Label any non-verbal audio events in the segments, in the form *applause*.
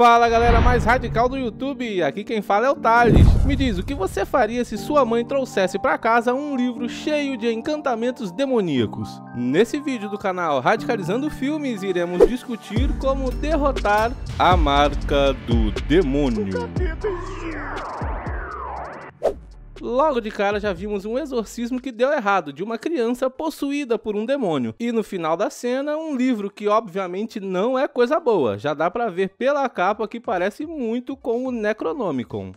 Fala galera mais radical do YouTube, aqui quem fala é o Thales. Me diz, o que você faria se sua mãe trouxesse para casa um livro cheio de encantamentos demoníacos? Nesse vídeo do canal Radicalizando Filmes, iremos discutir como derrotar a marca do demônio. Logo de cara já vimos um exorcismo que deu errado, de uma criança possuída por um demônio. E no final da cena, um livro que obviamente não é coisa boa, já dá para ver pela capa que parece muito com o Necronomicon.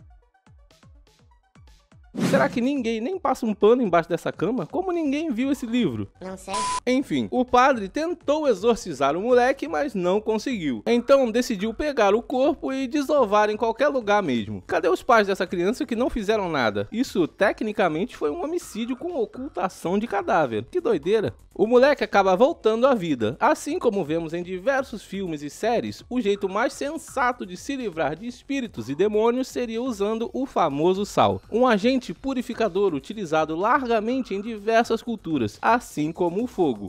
Será que ninguém nem passa um pano embaixo dessa cama? Como ninguém viu esse livro? Não sei. Enfim, o padre tentou exorcizar o moleque, mas não conseguiu. Então decidiu pegar o corpo e desovar em qualquer lugar mesmo. Cadê os pais dessa criança que não fizeram nada? Isso tecnicamente foi um homicídio com ocultação de cadáver. Que doideira. O moleque acaba voltando à vida. Assim como vemos em diversos filmes e séries, o jeito mais sensato de se livrar de espíritos e demônios seria usando o famoso sal, um agente purificador utilizado largamente em diversas culturas, assim como o fogo.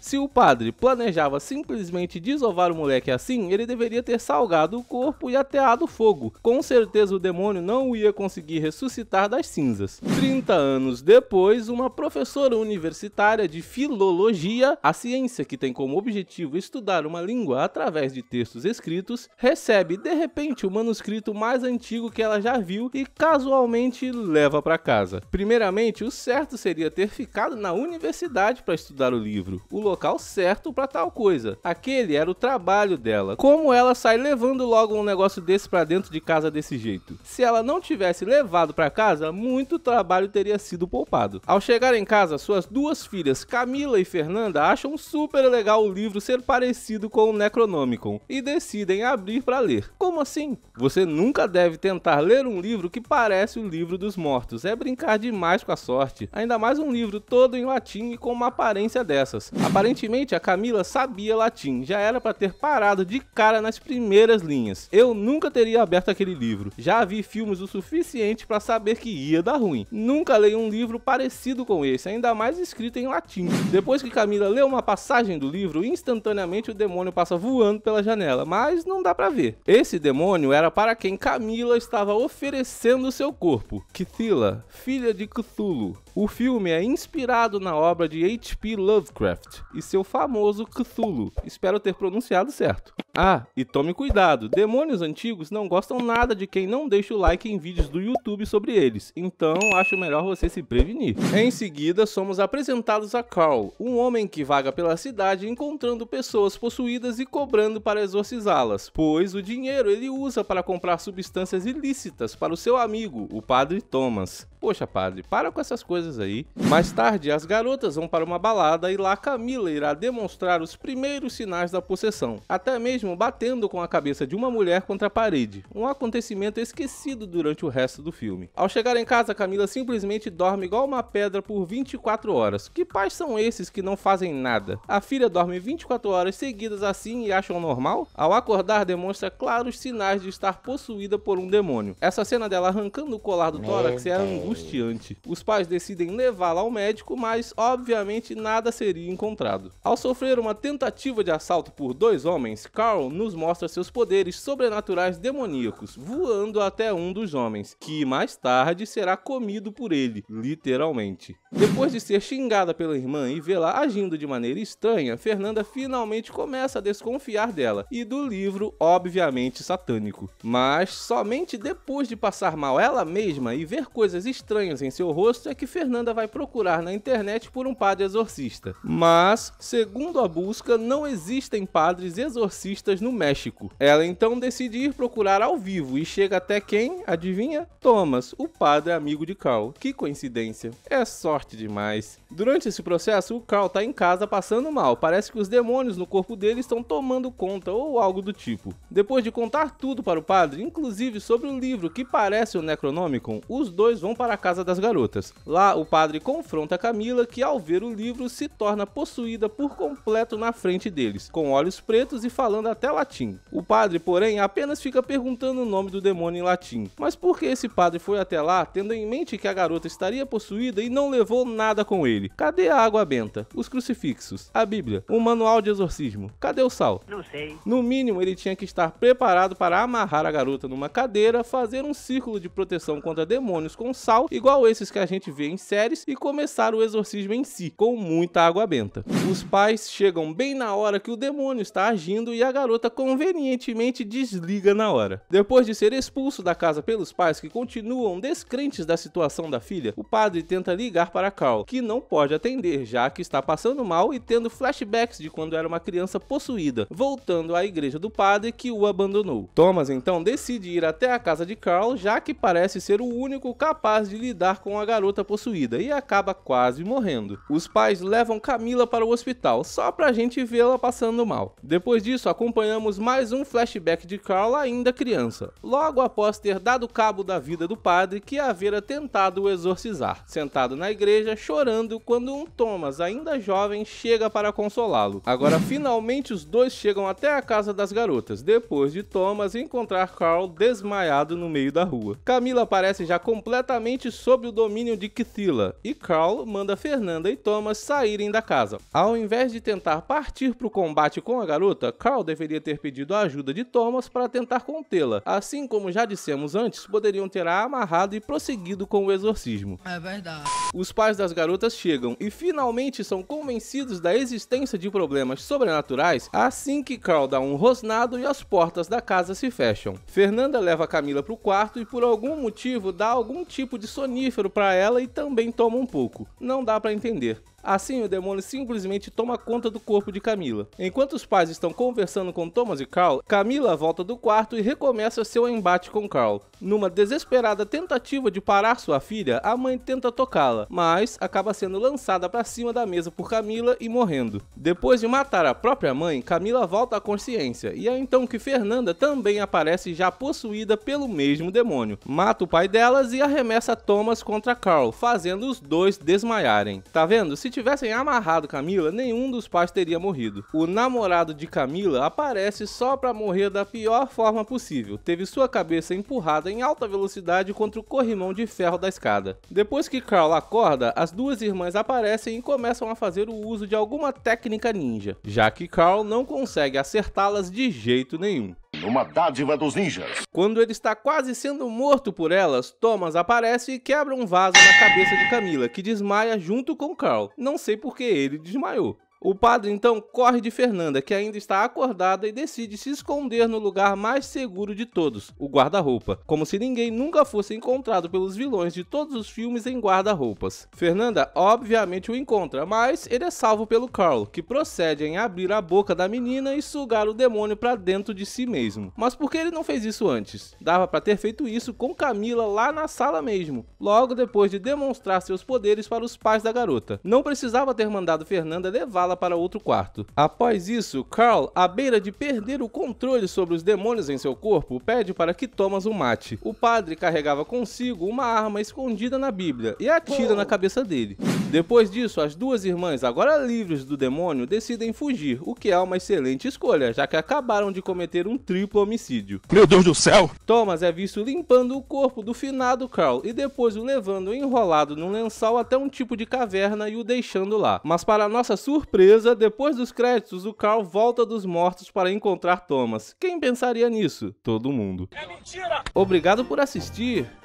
Se o padre planejava simplesmente desovar o moleque assim, ele deveria ter salgado o corpo e ateado fogo. Com certeza o demônio não ia conseguir ressuscitar das cinzas. 30 anos depois, uma professora universitária de filosofia filologia, a ciência que tem como objetivo estudar uma língua através de textos escritos, recebe de repente o manuscrito mais antigo que ela já viu e casualmente leva para casa. Primeiramente, o certo seria ter ficado na universidade para estudar o livro, o local certo para tal coisa. Aquele era o trabalho dela. Como ela sai levando logo um negócio desse para dentro de casa desse jeito? Se ela não tivesse levado para casa, muito trabalho teria sido poupado. Ao chegar em casa, suas duas filhas Camila Camila e Fernanda acham super legal o livro ser parecido com o Necronomicon e decidem abrir para ler. Como assim? Você nunca deve tentar ler um livro que parece o livro dos mortos, é brincar demais com a sorte. Ainda mais um livro todo em latim e com uma aparência dessas. Aparentemente a Camila sabia latim, já era para ter parado de cara nas primeiras linhas. Eu nunca teria aberto aquele livro. Já vi filmes o suficiente para saber que ia dar ruim. Nunca leio um livro parecido com esse, ainda mais escrito em latim. Depois que Camila lê uma passagem do livro, instantaneamente o demônio passa voando pela janela, mas não dá para ver. Esse demônio era para quem Camila estava oferecendo seu corpo, Kithila, filha de Cthulhu, o filme é inspirado na obra de H.P. Lovecraft e seu famoso Cthulhu. Espero ter pronunciado certo. Ah, e tome cuidado, demônios antigos não gostam nada de quem não deixa o like em vídeos do YouTube sobre eles, então acho melhor você se prevenir. Em seguida, somos apresentados a Carl, um homem que vaga pela cidade encontrando pessoas possuídas e cobrando para exorcizá-las, pois o dinheiro ele usa para comprar substâncias ilícitas para o seu amigo, o Padre Thomas. Poxa, padre, para com essas coisas aí. Mais tarde, as garotas vão para uma balada e lá Camila irá demonstrar os primeiros sinais da possessão, até mesmo batendo com a cabeça de uma mulher contra a parede, um acontecimento esquecido durante o resto do filme. Ao chegar em casa, Camila simplesmente dorme igual uma pedra por 24 horas. Que pais são esses que não fazem nada? A filha dorme 24 horas seguidas assim e acham normal? Ao acordar, demonstra claros sinais de estar possuída por um demônio. Essa cena dela arrancando o colar do tórax é angústia angustiante. Os pais decidem levá-la ao médico, mas obviamente nada seria encontrado. Ao sofrer uma tentativa de assalto por dois homens, Carl nos mostra seus poderes sobrenaturais demoníacos, voando até um dos homens, que mais tarde será comido por ele, literalmente. Depois de ser xingada pela irmã e vê-la agindo de maneira estranha, Fernanda finalmente começa a desconfiar dela e do livro, obviamente satânico. Mas somente depois de passar mal ela mesma e ver coisas estranhas, estranhos em seu rosto é que Fernanda vai procurar na internet por um padre exorcista. Mas, segundo a busca, não existem padres exorcistas no México. Ela então decide ir procurar ao vivo e chega até quem? Adivinha? Thomas, o padre amigo de Cal. Que coincidência. É sorte demais. Durante esse processo, o Carl tá em casa passando mal. Parece que os demônios no corpo dele estão tomando conta ou algo do tipo. Depois de contar tudo para o padre, inclusive sobre o livro que parece o Necronomicon, os dois vão para a casa das garotas. Lá, o padre confronta Camila, que ao ver o livro se torna possuída por completo na frente deles, com olhos pretos e falando até latim. O padre, porém, apenas fica perguntando o nome do demônio em latim. Mas por que esse padre foi até lá, tendo em mente que a garota estaria possuída e não levou nada com ele? Cadê a água benta? Os crucifixos? A Bíblia? O manual de exorcismo? Cadê o sal? Não sei. No mínimo, ele tinha que estar preparado para amarrar a garota numa cadeira, fazer um círculo de proteção contra demônios com sal, igual esses que a gente vê em séries, e começar o exorcismo em si, com muita água benta. Os pais chegam bem na hora que o demônio está agindo e a garota convenientemente desliga na hora. Depois de ser expulso da casa pelos pais que continuam descrentes da situação da filha, o padre tenta ligar para Carl, que não pode atender, já que está passando mal e tendo flashbacks de quando era uma criança possuída, voltando à igreja do padre que o abandonou. Thomas então decide ir até a casa de Carl, já que parece ser o único capaz de lidar com a garota possuída e acaba quase morrendo. Os pais levam Camila para o hospital só pra gente vê-la passando mal. Depois disso, acompanhamos mais um flashback de Carl ainda criança, logo após ter dado cabo da vida do padre que havera tentado o exorcizar, sentado na igreja chorando quando um Thomas, ainda jovem, chega para consolá-lo. Agora, *laughs* finalmente, os dois chegam até a casa das garotas, depois de Thomas encontrar Carl desmaiado no meio da rua. Camila aparece já completamente sob o domínio de Kithila, e Carl manda Fernanda e Thomas saírem da casa. Ao invés de tentar partir para o combate com a garota, Carl deveria ter pedido a ajuda de Thomas para tentar contê-la. Assim como já dissemos antes, poderiam ter a amarrado e prosseguido com o exorcismo. É verdade. Os pais das garotas chegam chegam e finalmente são convencidos da existência de problemas sobrenaturais assim que Carl dá um rosnado e as portas da casa se fecham. Fernanda leva Camila pro quarto e por algum motivo dá algum tipo de sonífero para ela e também toma um pouco. Não dá para entender. Assim, o demônio simplesmente toma conta do corpo de Camila. Enquanto os pais estão conversando com Thomas e Carl, Camila volta do quarto e recomeça seu embate com Carl. Numa desesperada tentativa de parar sua filha, a mãe tenta tocá-la, mas acaba sendo lançada para cima da mesa por Camila e morrendo. Depois de matar a própria mãe, Camila volta à consciência e é então que Fernanda também aparece já possuída pelo mesmo demônio. Mata o pai delas e arremessa Thomas contra Carl, fazendo os dois desmaiarem. Tá vendo? Se tivessem amarrado Camila, nenhum dos pais teria morrido. O namorado de Camila aparece só para morrer da pior forma possível. Teve sua cabeça empurrada em alta velocidade contra o corrimão de ferro da escada. Depois que Carl acorda, as duas irmãs aparecem e começam a fazer o uso de alguma técnica ninja, já que Carl não consegue acertá-las de jeito nenhum. Uma dádiva dos ninjas. Quando ele está quase sendo morto por elas, Thomas aparece e quebra um vaso na cabeça de Camila, que desmaia junto com Carl. Não sei por que ele desmaiou. O padre então corre de Fernanda, que ainda está acordada, e decide se esconder no lugar mais seguro de todos, o guarda-roupa, como se ninguém nunca fosse encontrado pelos vilões de todos os filmes em guarda-roupas. Fernanda obviamente o encontra, mas ele é salvo pelo Carl, que procede em abrir a boca da menina e sugar o demônio para dentro de si mesmo. Mas por que ele não fez isso antes? Dava para ter feito isso com Camila lá na sala mesmo, logo depois de demonstrar seus poderes para os pais da garota. Não precisava ter mandado Fernanda levá-la para outro quarto. Após isso, Carl, à beira de perder o controle sobre os demônios em seu corpo, pede para que Thomas o mate. O padre carregava consigo uma arma escondida na Bíblia e atira na cabeça dele. Depois disso, as duas irmãs, agora livres do demônio, decidem fugir, o que é uma excelente escolha, já que acabaram de cometer um triplo homicídio. Meu Deus do céu! Thomas é visto limpando o corpo do finado Carl e depois o levando enrolado num lençol até um tipo de caverna e o deixando lá. Mas para nossa surpresa, depois dos créditos, o Carl volta dos mortos para encontrar Thomas. Quem pensaria nisso? Todo mundo. É mentira! Obrigado por assistir.